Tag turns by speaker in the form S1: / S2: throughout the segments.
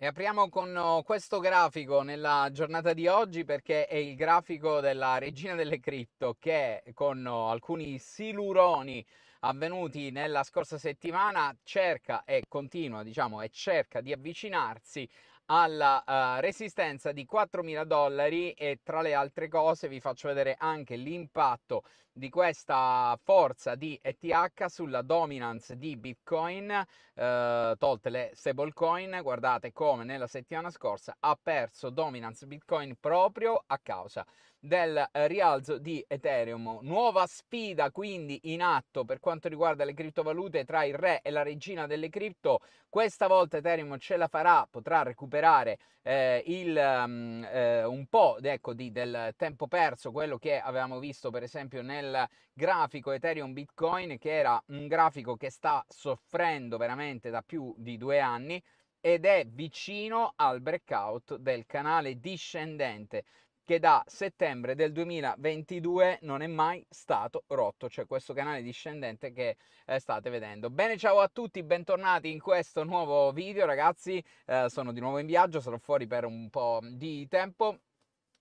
S1: E apriamo con oh, questo grafico nella giornata di oggi perché è il grafico della regina delle cripto che con oh, alcuni siluroni avvenuti nella scorsa settimana cerca e continua, diciamo, e cerca di avvicinarsi alla uh, resistenza di 4.000 dollari e tra le altre cose vi faccio vedere anche l'impatto di questa forza di ETH sulla dominance di Bitcoin, eh, tolte le stablecoin, guardate come nella settimana scorsa ha perso dominance Bitcoin proprio a causa del eh, rialzo di Ethereum. Nuova sfida quindi in atto per quanto riguarda le criptovalute tra il re e la regina delle cripto. Questa volta Ethereum ce la farà, potrà recuperare eh, il, um, eh, un po' ecco, di, del tempo perso, quello che avevamo visto per esempio nel grafico Ethereum Bitcoin, che era un grafico che sta soffrendo veramente da più di due anni ed è vicino al breakout del canale discendente che da settembre del 2022 non è mai stato rotto, cioè questo canale discendente che eh, state vedendo. Bene, ciao a tutti, bentornati in questo nuovo video ragazzi, eh, sono di nuovo in viaggio, sarò fuori per un po' di tempo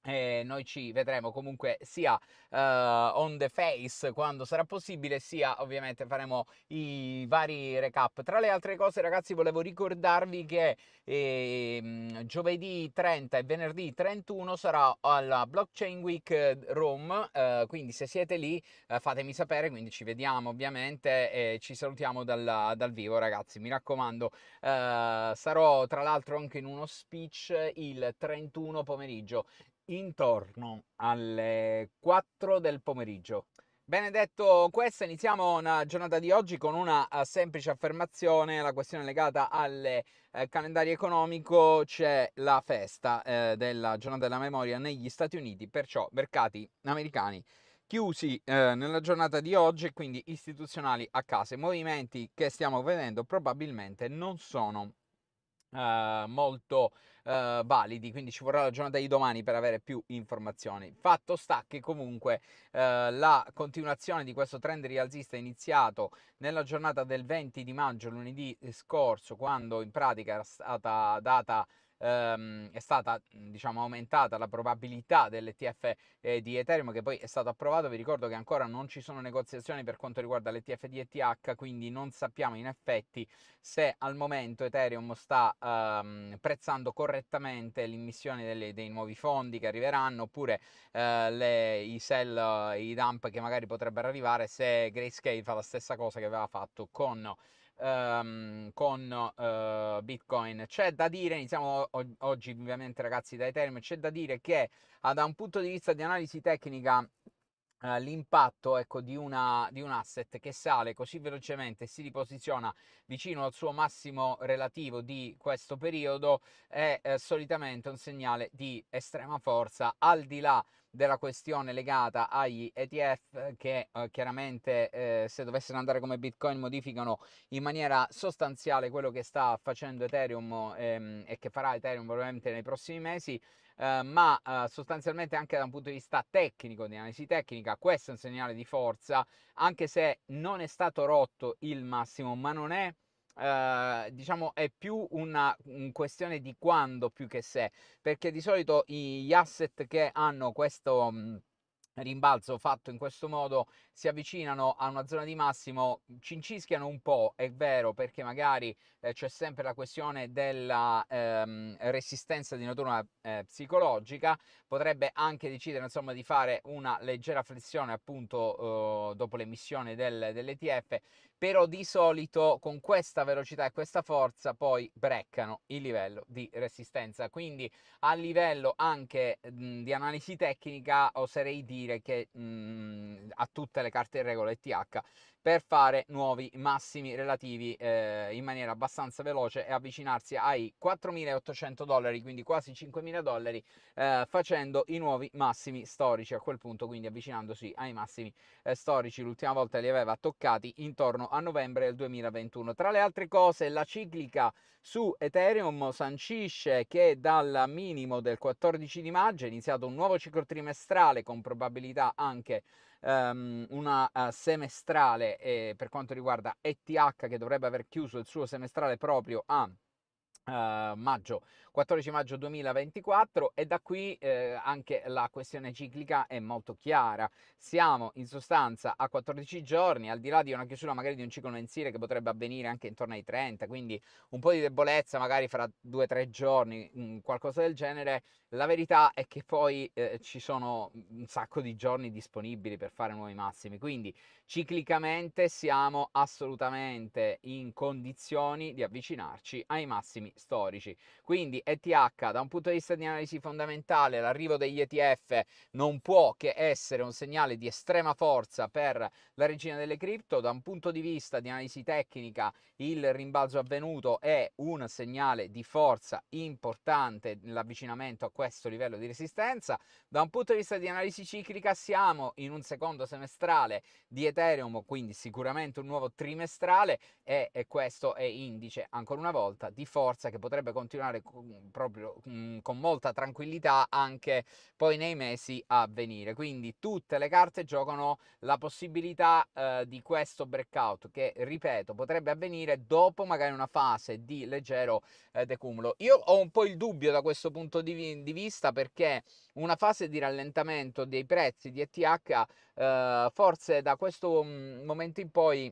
S1: eh, noi ci vedremo comunque sia uh, on the face quando sarà possibile, sia ovviamente faremo i vari recap. Tra le altre cose, ragazzi, volevo ricordarvi che eh, giovedì 30 e venerdì 31 sarà alla Blockchain Week eh, Rome. Eh, quindi, se siete lì, eh, fatemi sapere. Quindi, ci vediamo ovviamente e ci salutiamo dal, dal vivo, ragazzi. Mi raccomando, sarò tra l'altro anche in uno speech il 31 pomeriggio intorno alle 4 del pomeriggio. Bene detto questo, iniziamo la giornata di oggi con una eh, semplice affermazione, la questione legata al eh, calendario economico, c'è la festa eh, della giornata della memoria negli Stati Uniti, perciò mercati americani chiusi eh, nella giornata di oggi e quindi istituzionali a casa. I movimenti che stiamo vedendo probabilmente non sono eh, molto eh, validi, quindi ci vorrà la giornata di domani per avere più informazioni. Fatto sta che comunque eh, la continuazione di questo trend rialzista è iniziato nella giornata del 20 di maggio, lunedì scorso, quando in pratica era stata data ehm, è stata mhmm, diciamo, aumentata la probabilità dell'ETF eh, di Ethereum che poi è stato approvato. Vi ricordo che ancora non ci sono negoziazioni per quanto riguarda l'ETF di ETH, quindi non sappiamo in effetti se al momento Ethereum sta ehm, prezzando correttamente l'immissione delle, dei nuovi fondi che arriveranno oppure eh, le, i sell, i dump che magari potrebbero arrivare se Grayscale fa la stessa cosa che aveva fatto con ehm, con eh, Bitcoin. C'è da dire, iniziamo o- oggi ovviamente ragazzi dai termini, c'è da dire che ah, da un punto di vista di analisi tecnica eh, l'impatto ecco, di, una, di, un asset che sale così velocemente e si riposiziona vicino al suo massimo relativo di questo periodo è eh, solitamente un segnale di estrema forza al di là della questione legata agli ETF che eh, chiaramente eh, se dovessero andare come Bitcoin modificano in maniera sostanziale quello che sta facendo Ethereum ehm, e che farà Ethereum probabilmente nei prossimi mesi. Eh, ma eh, sostanzialmente anche da un punto di vista tecnico, di analisi tecnica, questo è un segnale di forza, anche se non è stato rotto il massimo, ma non è Ehm, diciamo è più una, questione di quando più che se, perché di solito gli asset che hanno questo mhmm, rimbalzo fatto in questo modo si avvicinano a una zona di massimo, cincischiano un po', è vero, perché magari eh, c'è sempre la questione della ehm, resistenza di natura eh, psicologica, potrebbe anche decidere insomma di fare una leggera flessione appunto eh, dopo l'emissione del, dell'ETF però di solito con questa velocità e questa forza poi breccano il livello di resistenza. Quindi a livello anche mh, mhmm, di analisi tecnica oserei dire che mh, mhmm, a tutte le carte in regola ETH per fare nuovi massimi relativi eh, in maniera abbastanza veloce e avvicinarsi ai 4.800 dollari, quindi quasi 5.000 dollari, eh, facendo i nuovi massimi storici a quel punto, quindi avvicinandosi ai massimi eh, storici. L'ultima volta li aveva toccati intorno a novembre del 2021. Tra le altre cose, la ciclica su Ethereum sancisce che dal minimo del 14 di maggio è iniziato un nuovo ciclo trimestrale con probabilità anche um, una uh, semestrale eh, per quanto riguarda ETH che dovrebbe aver chiuso il suo semestrale proprio a Uh, maggio, 14 maggio 2024 e da qui eh, anche la questione ciclica è molto chiara. Siamo in sostanza a 14 giorni, al di là di una chiusura magari di un ciclo mensile che potrebbe avvenire anche intorno ai 30, quindi un po' di debolezza magari fra 2-3 giorni, mh, mm, qualcosa del genere. La verità è che poi eh, ci sono un sacco di giorni disponibili per fare nuovi massimi, quindi ciclicamente siamo assolutamente in condizioni di avvicinarci ai massimi storici. Quindi ETH, da un punto di vista di analisi fondamentale, l'arrivo degli ETF non può che essere un segnale di estrema forza per la regina delle cripto. Da un punto di vista di analisi tecnica, il rimbalzo avvenuto è un segnale di forza importante nell'avvicinamento a questo livello di resistenza. Da un punto di vista di analisi ciclica, siamo in un secondo semestrale di Ethereum, quindi sicuramente un nuovo trimestrale e, e questo è indice ancora una volta di forza concorsa che potrebbe continuare con, proprio mm, con molta tranquillità anche poi nei mesi a venire. Quindi tutte le carte giocano la possibilità eh, di questo breakout che, ripeto, potrebbe avvenire dopo magari una fase di leggero eh, decumulo. Io ho un po' il dubbio da questo punto di, di vista perché una fase di rallentamento dei prezzi di ETH eh, forse da questo mm, momento in poi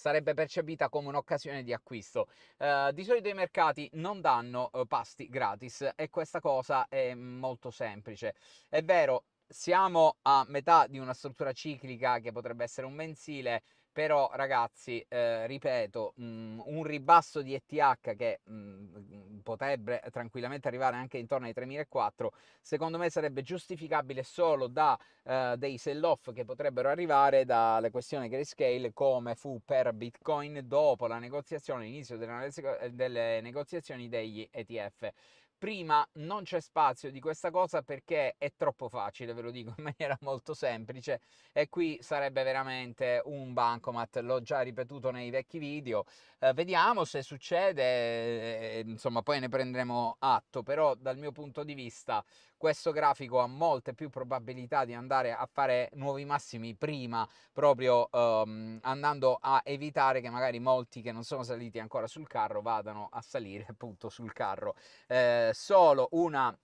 S1: sarebbe percepita come un'occasione di acquisto. Uh, di solito i mercati non danno uh, pasti gratis e questa cosa è molto semplice. È vero, siamo a metà di una struttura ciclica che potrebbe essere un mensile, però ragazzi, eh, ripeto, mh, mm, un ribasso di ETH che mh, mm, potrebbe tranquillamente arrivare anche intorno ai 3.400, secondo me sarebbe giustificabile solo da eh, dei sell-off che potrebbero arrivare dalle questioni grayscale come fu per Bitcoin dopo la negoziazione, l'inizio delle, eh, delle negoziazioni degli ETF prima non c'è spazio di questa cosa perché è troppo facile, ve lo dico in maniera molto semplice e qui sarebbe veramente un bancomat, l'ho già ripetuto nei vecchi video, eh, vediamo se succede, eh, eh insomma poi ne prenderemo atto, però dal mio punto di vista questo grafico ha molte più probabilità di andare a fare nuovi massimi prima, proprio um, andando a evitare che magari molti che non sono saliti ancora sul carro vadano a salire appunto sul carro. Eh, solo una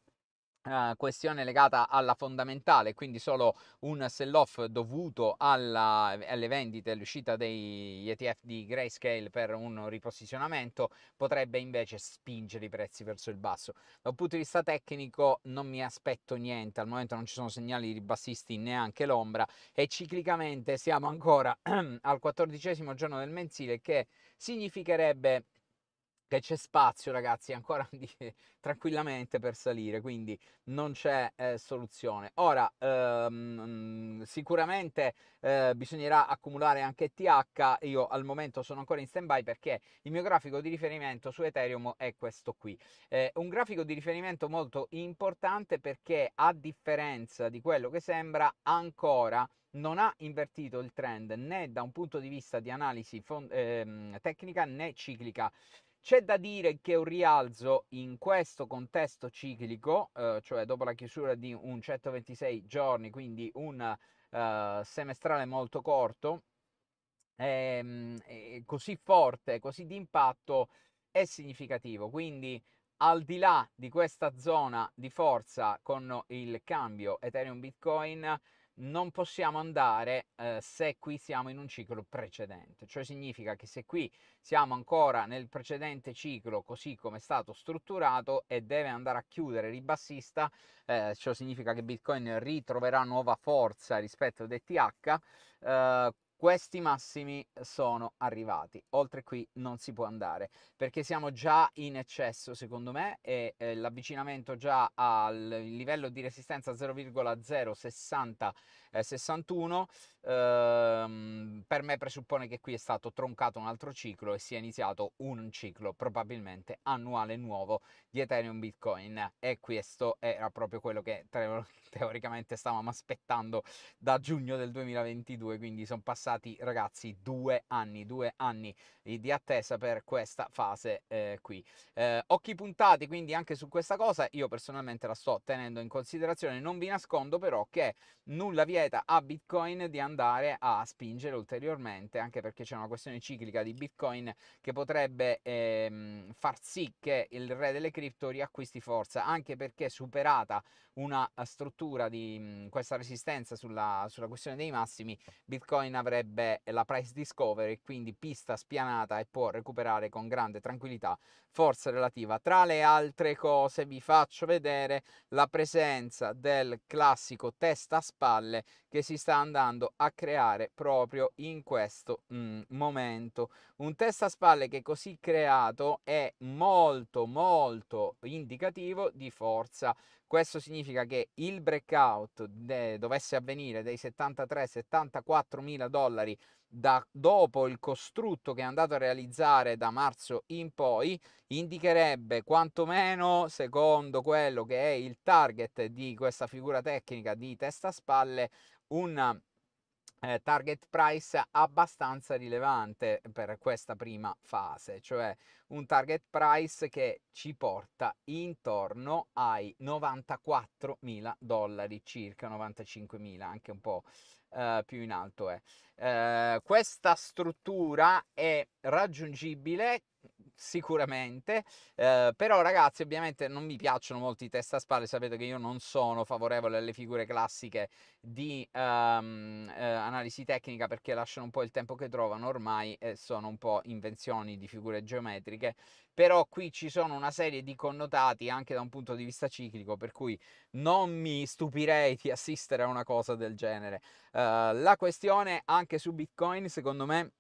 S1: Uh, questione legata alla fondamentale, quindi solo un sell-off dovuto alla, eh, alle vendite all'uscita degli ETF di Grayscale per un riposizionamento potrebbe invece spingere i prezzi verso il basso. Da un punto di vista tecnico non mi aspetto niente, al momento non ci sono segnali ribassisti neanche l'ombra e ciclicamente siamo ancora al quattordicesimo giorno del mensile che significherebbe che c'è spazio ragazzi ancora di, tranquillamente per salire quindi non c'è eh, soluzione ora ehm, sicuramente eh, bisognerà accumulare anche TH io al momento sono ancora in stand by perché il mio grafico di riferimento su Ethereum è questo qui eh, un grafico di riferimento molto importante perché a differenza di quello che sembra ancora non ha invertito il trend né da un punto di vista di analisi ehm, tecnica né ciclica c'è da dire che un rialzo in questo contesto ciclico, eh, cioè dopo la chiusura di un 126 giorni, quindi un eh, semestrale molto corto, eh, così forte, così di impatto, è significativo. Quindi al di là di questa zona di forza con il cambio Ethereum Bitcoin, non possiamo andare eh, se qui siamo in un ciclo precedente, cioè significa che se qui siamo ancora nel precedente ciclo così come è stato strutturato e deve andare a chiudere ribassista, eh, ciò significa che Bitcoin ritroverà nuova forza rispetto ad ETH, eh, questi massimi sono arrivati, oltre qui non si può andare perché siamo già in eccesso secondo me e eh, l'avvicinamento già al livello di resistenza 0,060 61 ehm, per me presuppone che qui è stato troncato un altro ciclo e sia iniziato un ciclo probabilmente annuale nuovo di Ethereum Bitcoin e questo era proprio quello che teoricamente stavamo aspettando da giugno del 2022 quindi sono passati ragazzi due anni due anni di attesa per questa fase eh, qui eh, occhi puntati quindi anche su questa cosa io personalmente la sto tenendo in considerazione non vi nascondo però che nulla vi è completa a Bitcoin di andare a spingere ulteriormente, anche perché c'è una questione ciclica di Bitcoin che potrebbe ehm, far sì che il re delle cripto riacquisti forza, anche perché superata una eh, struttura di mh, questa resistenza sulla, sulla questione dei massimi, Bitcoin avrebbe la price discovery, quindi pista spianata e può recuperare con grande tranquillità forza relativa. Tra le altre cose vi faccio vedere la presenza del classico testa a spalle che si sta andando a creare proprio in questo mm, momento. Un testa a spalle che così creato è molto molto indicativo di forza. Questo significa che il breakout eh, dovesse avvenire dei 73-74 mila dollari da, dopo il costrutto che è andato a realizzare da marzo in poi, indicherebbe quantomeno, secondo quello che è il target di questa figura tecnica di testa a spalle, un eh, target price abbastanza rilevante per questa prima fase, cioè un target price che ci porta intorno ai 94.000 dollari circa, 95.000, anche un po' eh, più in alto è. Eh, questa struttura è raggiungibile sicuramente, eh, però ragazzi ovviamente non mi piacciono molto i testa spalle, sapete che io non sono favorevole alle figure classiche di um, eh, analisi tecnica perché lasciano un po' il tempo che trovano ormai e eh, sono un po' invenzioni di figure geometriche, però qui ci sono una serie di connotati anche da un punto di vista ciclico, per cui non mi stupirei di assistere a una cosa del genere. Uh, la questione anche su Bitcoin secondo me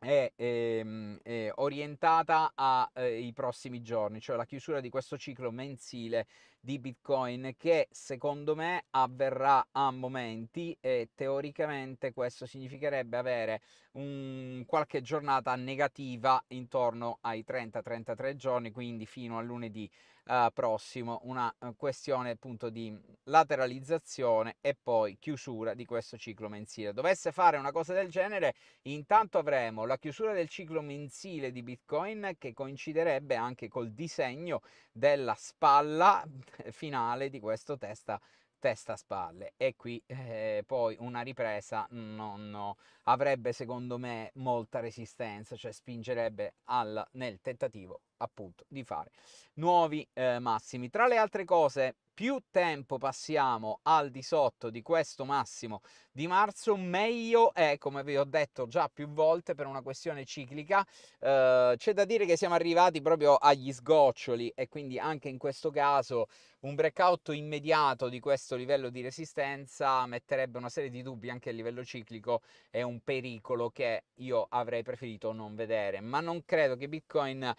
S1: è, ehm, è orientata ai eh, prossimi giorni, cioè la chiusura di questo ciclo mensile di Bitcoin che secondo me avverrà a momenti e teoricamente questo significherebbe avere un, qualche giornata negativa intorno ai 30-33 giorni, quindi fino a lunedì eh, prossimo, una eh, questione appunto di lateralizzazione e poi chiusura di questo ciclo mensile. Dovesse fare una cosa del genere, intanto avremo la chiusura del ciclo mensile di Bitcoin che coinciderebbe anche col disegno della spalla finale di questo testa testa spalle e qui eh, poi una ripresa non, no, avrebbe secondo me molta resistenza cioè spingerebbe al, nel tentativo appunto di fare nuovi eh, massimi tra le altre cose più tempo passiamo al di sotto di questo massimo di marzo, meglio è, come vi ho detto già più volte per una questione ciclica, eh, c'è da dire che siamo arrivati proprio agli sgoccioli e quindi anche in questo caso un breakout immediato di questo livello di resistenza metterebbe una serie di dubbi anche a livello ciclico è un pericolo che io avrei preferito non vedere, ma non credo che Bitcoin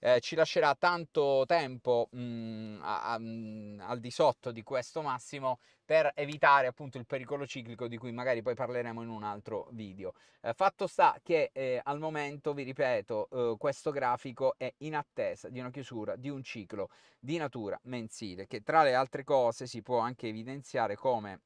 S1: eh, ci lascerà tanto tempo mh, mm, a, a, mm, al di sotto di questo massimo per evitare appunto il pericolo ciclico di cui magari poi parleremo in un altro video. Eh, fatto sta che eh, al momento, vi ripeto, eh, questo grafico è in attesa di una chiusura di un ciclo di natura mensile che tra le altre cose si può anche evidenziare come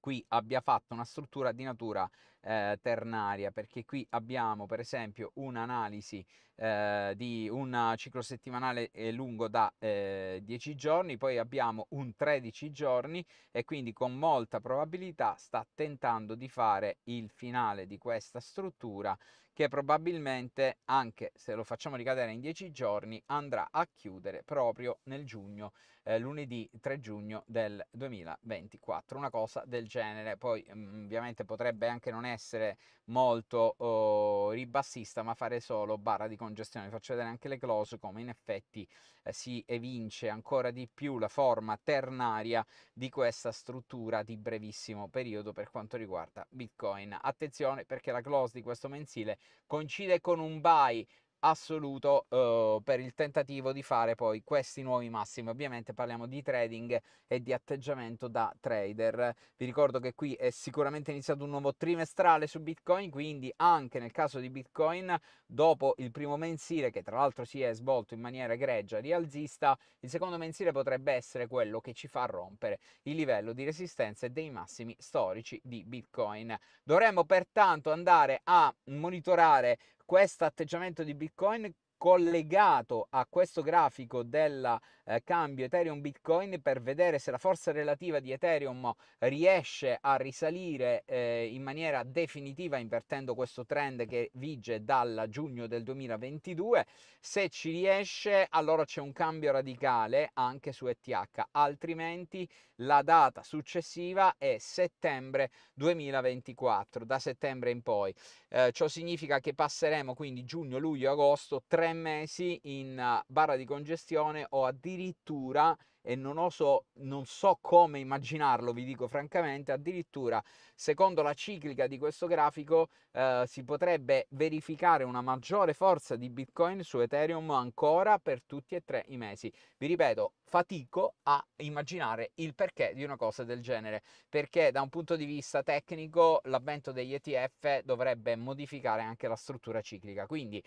S1: qui abbia fatto una struttura di natura eh, ternaria, perché qui abbiamo per esempio un'analisi eh, di un ciclo settimanale ehm, lungo da eh, 10 giorni, poi abbiamo un 13 giorni e quindi con molta probabilità sta tentando di fare il finale di questa struttura che probabilmente anche se lo facciamo ricadere in 10 giorni andrà a chiudere proprio nel giugno, eh, lunedì 3 giugno del 2024, una cosa del genere. Poi mh, mm, ovviamente potrebbe anche non essere molto oh, ribassista, ma fare solo barra di congestione. Vi faccio vedere anche le close come in effetti eh, si evince ancora di più la forma ternaria di questa struttura di brevissimo periodo per quanto riguarda Bitcoin. Attenzione perché la close di questo mensile coincide con un bye assoluto uh, per il tentativo di fare poi questi nuovi massimi. Ovviamente parliamo di trading e di atteggiamento da trader. Vi ricordo che qui è sicuramente iniziato un nuovo trimestrale su Bitcoin, quindi anche nel caso di Bitcoin, dopo il primo mensile, che tra l'altro si è svolto in maniera egregia rialzista, il secondo mensile potrebbe essere quello che ci fa rompere il livello di resistenza e dei massimi storici di Bitcoin. Dovremmo pertanto andare a monitorare questo atteggiamento di Bitcoin collegato a questo grafico del eh, cambio Ethereum Bitcoin per vedere se la forza relativa di Ethereum riesce a risalire eh, in maniera definitiva invertendo questo trend che vige dal giugno del 2022 se ci riesce allora c'è un cambio radicale anche su ETH altrimenti la data successiva è settembre 2024 da settembre in poi eh, ciò significa che passeremo quindi giugno luglio agosto tre tre mesi in eh, barra di congestione o addirittura, e non, oso, non so come immaginarlo, vi dico francamente, addirittura secondo la ciclica di questo grafico eh, si potrebbe verificare una maggiore forza di Bitcoin su Ethereum ancora per tutti e tre i mesi. Vi ripeto, fatico a immaginare il perché di una cosa del genere, perché da un punto di vista tecnico l'avvento degli ETF dovrebbe modificare anche la struttura ciclica. Quindi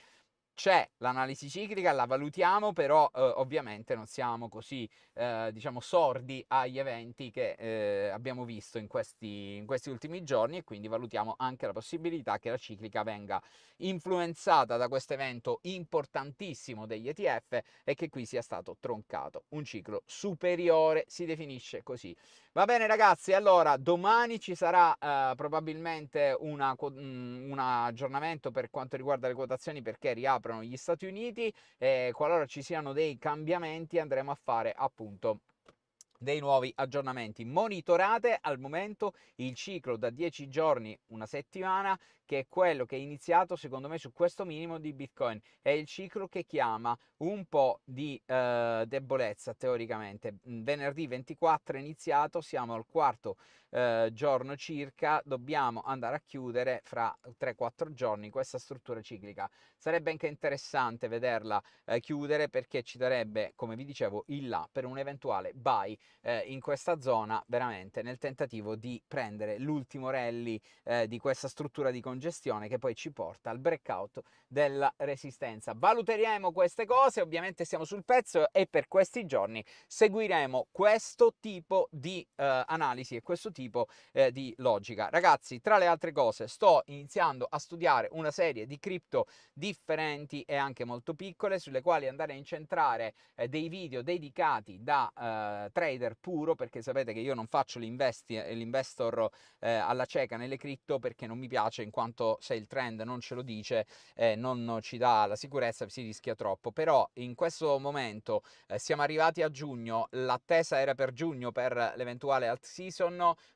S1: c'è l'analisi ciclica, la valutiamo, però eh, ovviamente non siamo così eh, diciamo sordi agli eventi che eh, abbiamo visto in questi, in questi, ultimi giorni e quindi valutiamo anche la possibilità che la ciclica venga influenzata da questo evento importantissimo degli ETF e che qui sia stato troncato un ciclo superiore, si definisce così. Va bene ragazzi, allora domani ci sarà eh, probabilmente una, mm, un aggiornamento per quanto riguarda le quotazioni perché riapro comprano gli Stati Uniti e qualora ci siano dei cambiamenti andremo a fare appunto dei nuovi aggiornamenti. Monitorate al momento il ciclo da 10 giorni, una settimana, che è quello che è iniziato secondo me su questo minimo di Bitcoin. È il ciclo che chiama un po' di eh, debolezza teoricamente. Venerdì 24 è iniziato, siamo al quarto eh, giorno circa dobbiamo andare a chiudere fra 3-4 giorni questa struttura ciclica. Sarebbe anche interessante vederla eh, chiudere perché ci darebbe, come vi dicevo, il là per un eventuale buy eh, in questa zona veramente nel tentativo di prendere l'ultimo rally eh, di questa struttura di congestione che poi ci porta al breakout della resistenza. Valuteremo queste cose, ovviamente siamo sul pezzo e per questi giorni seguiremo questo tipo di eh, analisi e questo tipo tipo eh, di logica. Ragazzi, tra le altre cose, sto iniziando a studiare una serie di cripto differenti e anche molto piccole, sulle quali andare a incentrare eh, dei video dedicati da eh, trader puro, perché sapete che io non faccio l'investor eh, alla cieca nelle cripto perché non mi piace, in quanto se il trend non ce lo dice, eh, non ci dà la sicurezza, si rischia troppo. Però in questo momento eh, siamo arrivati a giugno, l'attesa era per giugno per l'eventuale alt season,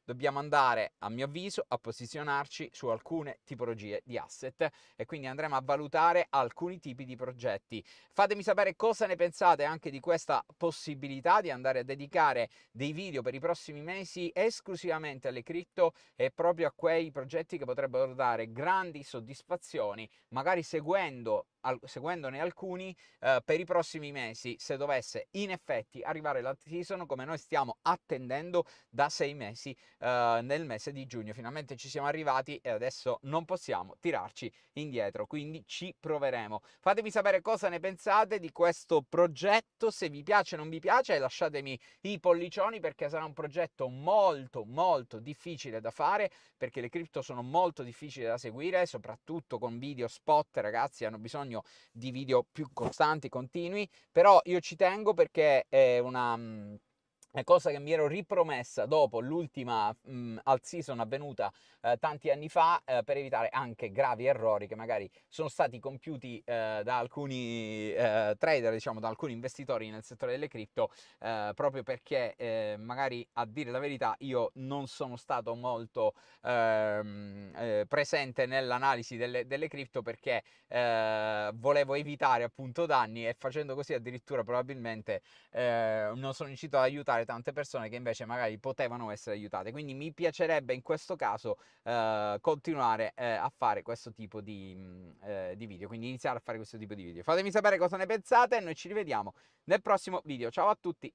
S1: dobbiamo andare, a mio avviso, a posizionarci su alcune tipologie di asset e quindi andremo a valutare alcuni tipi di progetti. Fatemi sapere cosa ne pensate anche di questa possibilità di andare a dedicare dei video per i prossimi mesi esclusivamente alle cripto e proprio a quei progetti che potrebbero dare grandi soddisfazioni, magari seguendo al- seguendone alcuni eh, per i prossimi mesi, se dovesse in effetti arrivare la season come noi stiamo attendendo da sei mesi eh, nel mese di giugno. Finalmente ci siamo arrivati e adesso non possiamo tirarci indietro, quindi ci proveremo. Fatemi sapere cosa ne pensate di questo progetto, se vi piace o non vi piace, lasciatemi i pollicioni perché sarà un progetto molto molto difficile da fare perché le cripto sono molto difficili da seguire, soprattutto con video spot, ragazzi, hanno bisogno bisogno di video più costanti, continui, però io ci tengo perché è una mhmm, cosa che mi ero ripromessa dopo l'ultima mh, mhmm, alt season avvenuta eh, tanti anni fa eh, per evitare anche gravi errori che magari sono stati compiuti eh, da alcuni eh, trader, diciamo da alcuni investitori nel settore delle cripto, eh, proprio perché eh, magari a dire la verità io non sono stato molto ehm, presente nell'analisi delle, delle cripto perché volevo evitare appunto danni e facendo così addirittura probabilmente non sono riuscito ad aiutare tante persone che invece magari potevano essere aiutate. Quindi mi piacerebbe in questo caso eh, continuare eh, a fare questo tipo di, mh, mm, eh, di video, quindi iniziare a fare questo tipo di video. Fatemi sapere cosa ne pensate e noi ci rivediamo nel prossimo video. Ciao a tutti!